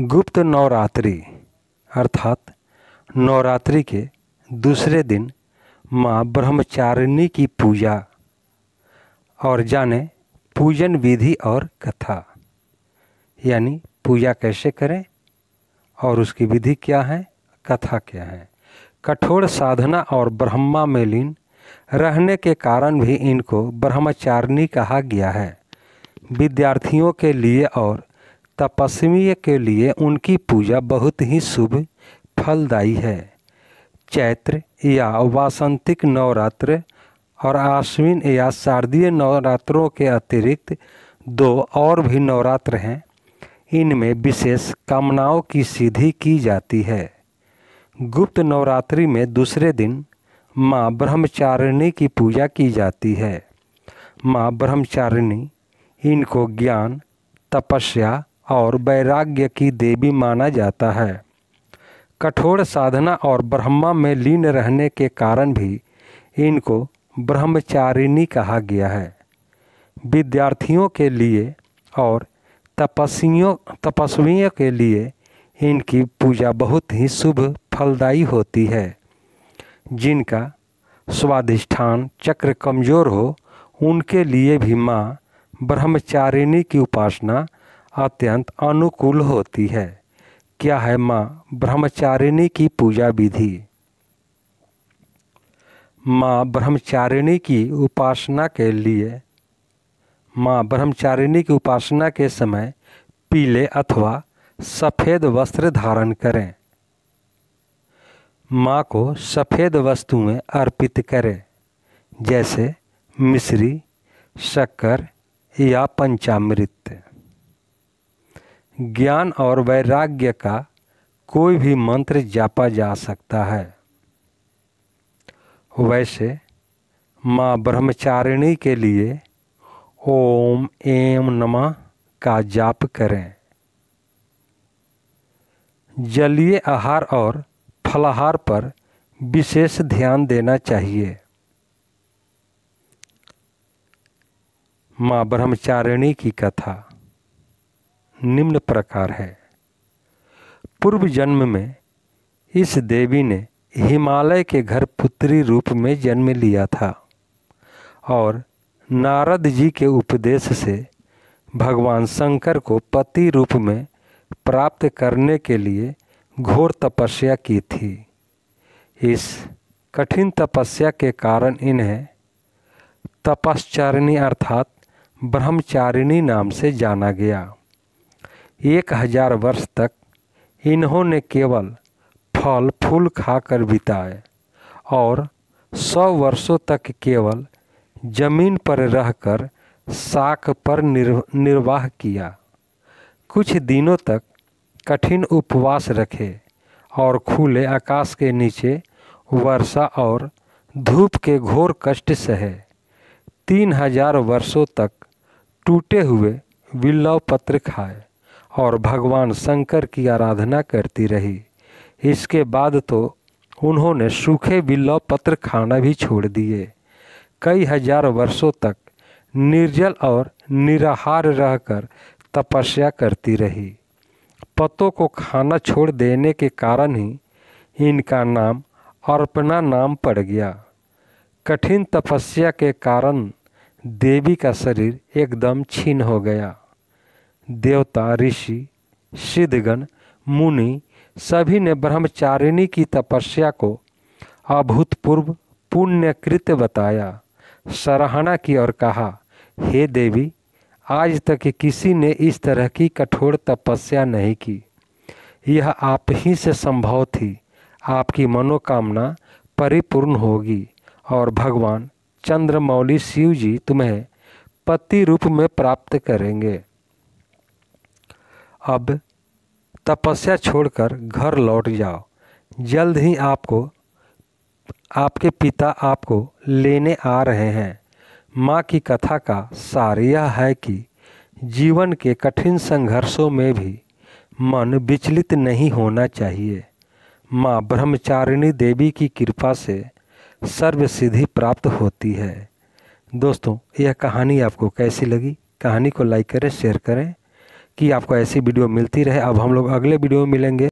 गुप्त नवरात्रि अर्थात नवरात्रि के दूसरे दिन माँ ब्रह्मचारिणी की पूजा और जाने पूजन विधि और कथा यानी पूजा कैसे करें और उसकी विधि क्या है कथा क्या है कठोर साधना और ब्रह्मा में लीन रहने के कारण भी इनको ब्रह्मचारिणी कहा गया है विद्यार्थियों के लिए और तपस्वी के लिए उनकी पूजा बहुत ही शुभ फलदायी है चैत्र या वासंतिक नवरात्र और आश्विन या शारदीय नवरात्रों के अतिरिक्त दो और भी नवरात्र हैं इनमें विशेष कामनाओं की सिद्धि की जाती है गुप्त नवरात्रि में दूसरे दिन माँ ब्रह्मचारिणी की पूजा की जाती है माँ ब्रह्मचारिणी इनको ज्ञान तपस्या और वैराग्य की देवी माना जाता है कठोर साधना और ब्रह्मा में लीन रहने के कारण भी इनको ब्रह्मचारिणी कहा गया है विद्यार्थियों के लिए और तपस्वियों तपस्वियों के लिए इनकी पूजा बहुत ही शुभ फलदायी होती है जिनका स्वाधिष्ठान चक्र कमज़ोर हो उनके लिए भी माँ ब्रह्मचारिणी की उपासना अत्यंत अनुकूल होती है क्या है माँ ब्रह्मचारिणी की पूजा विधि माँ ब्रह्मचारिणी की उपासना के लिए माँ ब्रह्मचारिणी की उपासना के समय पीले अथवा सफ़ेद वस्त्र धारण करें माँ को सफ़ेद वस्तुएं अर्पित करें जैसे मिश्री शक्कर या पंचामृत ज्ञान और वैराग्य का कोई भी मंत्र जापा जा सकता है वैसे माँ ब्रह्मचारिणी के लिए ओम एम नमः का जाप करें जलीय आहार और फलाहार पर विशेष ध्यान देना चाहिए माँ ब्रह्मचारिणी की कथा निम्न प्रकार है पूर्व जन्म में इस देवी ने हिमालय के घर पुत्री रूप में जन्म लिया था और नारद जी के उपदेश से भगवान शंकर को पति रूप में प्राप्त करने के लिए घोर तपस्या की थी इस कठिन तपस्या के कारण इन्हें तपश्चारिणी अर्थात ब्रह्मचारिणी नाम से जाना गया एक हजार वर्ष तक इन्होंने केवल फल फूल खाकर बिताए और सौ वर्षों तक केवल जमीन पर रहकर साक पर निर्वाह किया कुछ दिनों तक कठिन उपवास रखे और खुले आकाश के नीचे वर्षा और धूप के घोर कष्ट सहे तीन हजार वर्षों तक टूटे हुए बिल्लव पत्र खाए और भगवान शंकर की आराधना करती रही इसके बाद तो उन्होंने सूखे बिल्लव पत्र खाना भी छोड़ दिए कई हजार वर्षों तक निर्जल और निराहार रहकर तपस्या करती रही पतों को खाना छोड़ देने के कारण ही इनका नाम अर्पणा नाम पड़ गया कठिन तपस्या के कारण देवी का शरीर एकदम छीन हो गया देवता ऋषि सिद्धगण मुनि सभी ने ब्रह्मचारिणी की तपस्या को अभूतपूर्व पुण्यकृत बताया सराहना की और कहा हे देवी आज तक किसी ने इस तरह की कठोर तपस्या नहीं की यह आप ही से संभव थी आपकी मनोकामना परिपूर्ण होगी और भगवान चंद्रमौली शिव जी तुम्हें पति रूप में प्राप्त करेंगे अब तपस्या छोड़कर घर लौट जाओ जल्द ही आपको आपके पिता आपको लेने आ रहे हैं माँ की कथा का सार यह है कि जीवन के कठिन संघर्षों में भी मन विचलित नहीं होना चाहिए माँ ब्रह्मचारिणी देवी की कृपा से सर्वसिद्धि प्राप्त होती है दोस्तों यह कहानी आपको कैसी लगी कहानी को लाइक करें शेयर करें कि आपको ऐसी वीडियो मिलती रहे अब हम लोग अगले वीडियो में मिलेंगे